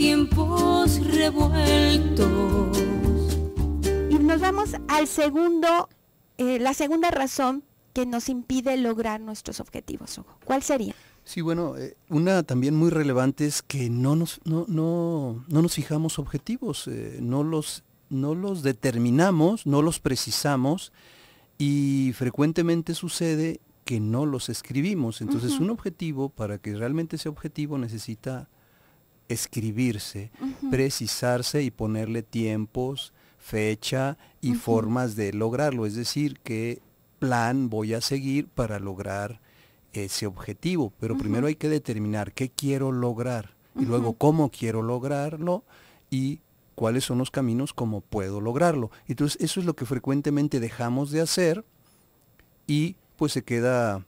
tiempos revueltos. Y nos vamos al segundo, eh, la segunda razón que nos impide lograr nuestros objetivos, ¿Cuál sería? Sí, bueno, eh, una también muy relevante es que no nos, no, nos fijamos objetivos, eh, no, los, no los determinamos, no los precisamos y frecuentemente sucede que no los escribimos. Entonces un objetivo, para que realmente sea objetivo, necesita escribirse, precisarse y ponerle tiempos, fecha y formas de lograrlo. Es decir, qué plan voy a seguir para lograr ese objetivo. Pero primero hay que determinar qué quiero lograr y luego cómo quiero lograrlo y cuáles son los caminos, cómo puedo lograrlo. Entonces eso es lo que frecuentemente dejamos de hacer y pues se queda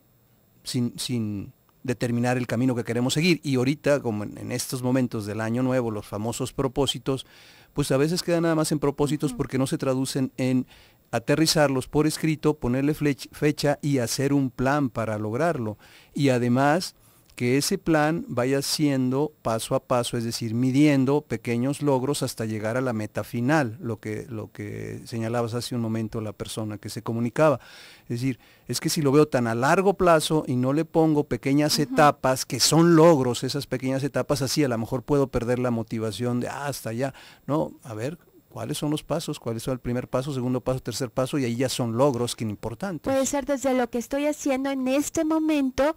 sin, sin determinar el camino que queremos seguir. Y ahorita, como en estos momentos del año nuevo, los famosos propósitos, pues a veces quedan nada más en propósitos porque no se traducen en aterrizarlos por escrito, ponerle fecha y hacer un plan para lograrlo. Y además que ese plan vaya siendo paso a paso, es decir, midiendo pequeños logros hasta llegar a la meta final, lo que, lo que señalabas hace un momento la persona que se comunicaba. Es decir, es que si lo veo tan a largo plazo y no le pongo pequeñas etapas, que son logros esas pequeñas etapas, así a lo mejor puedo perder la motivación de ah, hasta allá. No, a ver, cuáles son los pasos, cuáles son el primer paso, segundo paso, tercer paso, y ahí ya son logros que importante. Puede ser desde lo que estoy haciendo en este momento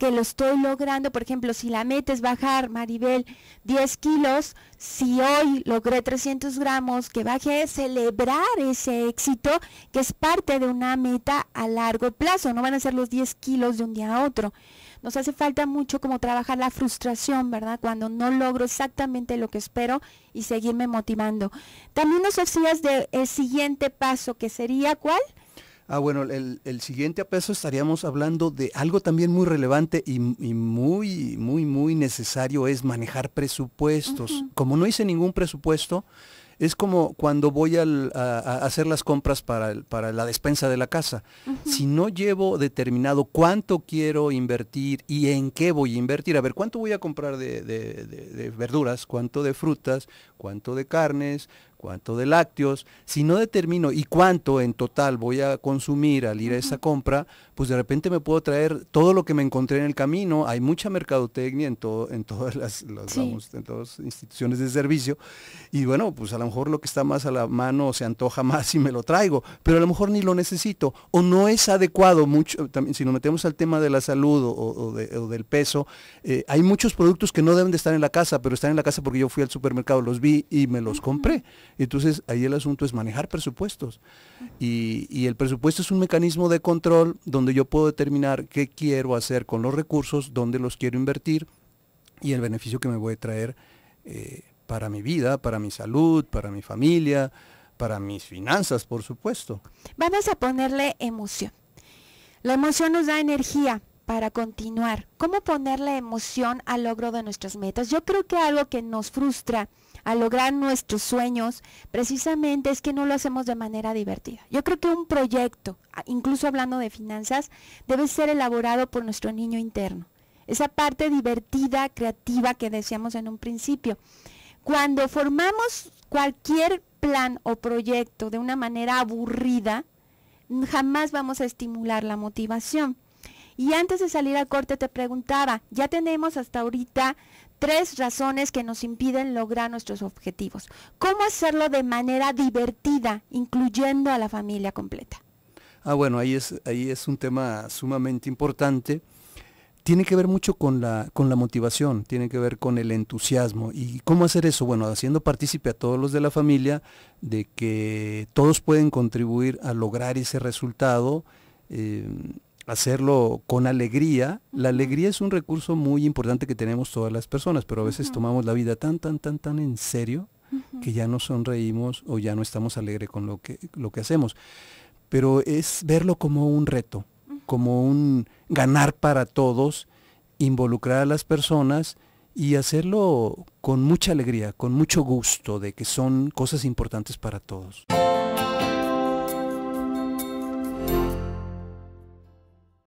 que lo estoy logrando. Por ejemplo, si la meta es bajar, Maribel, 10 kilos, si hoy logré 300 gramos, que baje, celebrar ese éxito, que es parte de una meta a largo plazo. No van a ser los 10 kilos de un día a otro. Nos hace falta mucho como trabajar la frustración, ¿verdad? Cuando no logro exactamente lo que espero y seguirme motivando. También nos ofrecías de el siguiente paso, que sería ¿cuál? Ah, bueno, el, el, siguiente apeso estaríamos hablando de algo también muy relevante y, muy, muy, muy necesario es manejar presupuestos. Como no hice ningún presupuesto, es como cuando voy a, hacer las compras para, la despensa de la casa. Si no llevo determinado cuánto quiero invertir y en qué voy a invertir, a ver, cuánto voy a comprar de verduras, cuánto de frutas, cuánto de carnes, cuánto de lácteos. Si no determino y cuánto en total voy a consumir al ir a esa compra, pues de repente me puedo traer todo lo que me encontré en el camino. Hay mucha mercadotecnia en, todo, en, todas, las, instituciones de servicio. Y bueno, pues a lo mejor lo que está más a la mano se antoja más y me lo traigo, pero a lo mejor ni lo necesito. O no es adecuado mucho, también si nos metemos al tema de la salud o, del peso, eh, hay muchos productos que no deben de estar en la casa, pero están en la casa porque yo fui al supermercado, los vi y me los compré. Entonces ahí el asunto es manejar presupuestos. Y, el presupuesto es un mecanismo de control donde yo puedo determinar qué quiero hacer con los recursos, dónde los quiero invertir y el beneficio que me voy a traer eh, para mi vida, para mi salud, para mi familia, para mis finanzas, por supuesto. Vamos a ponerle emoción. La emoción nos da energía para continuar? ¿Cómo poner la emoción al logro de nuestras metas? Yo creo que algo que nos frustra al lograr nuestros sueños precisamente es que no lo hacemos de manera divertida. Yo creo que un proyecto, ah, incluso hablando de finanzas, debe ser elaborado por nuestro niño interno. Esa parte divertida, creativa que decíamos en un principio. Cuando formamos cualquier plan o proyecto de una manera aburrida, jamás vamos a estimular la motivación. Y antes de salir a corte te preguntaba, ya tenemos hasta ahorita tres razones que nos impiden lograr nuestros objetivos. ¿Cómo hacerlo de manera divertida, incluyendo a la familia completa? Ah, bueno, ahí es, ahí es un tema sumamente importante. Tiene que ver mucho con la, con la motivación, tiene que ver con el entusiasmo. ¿Y cómo hacer eso? Bueno, haciendo partícipe a todos los de la familia de que todos pueden contribuir a lograr ese resultado. Eh, hacerlo con alegría. La alegría es un recurso muy importante que tenemos todas las personas, pero a veces tomamos la vida tan, tan, tan, tan en serio que ya no sonreímos o ya no estamos alegres con lo que, lo que hacemos. Pero es verlo como un reto, como un ganar para todos, involucrar a las personas y hacerlo con mucha alegría, con mucho gusto de que son cosas importantes para todos.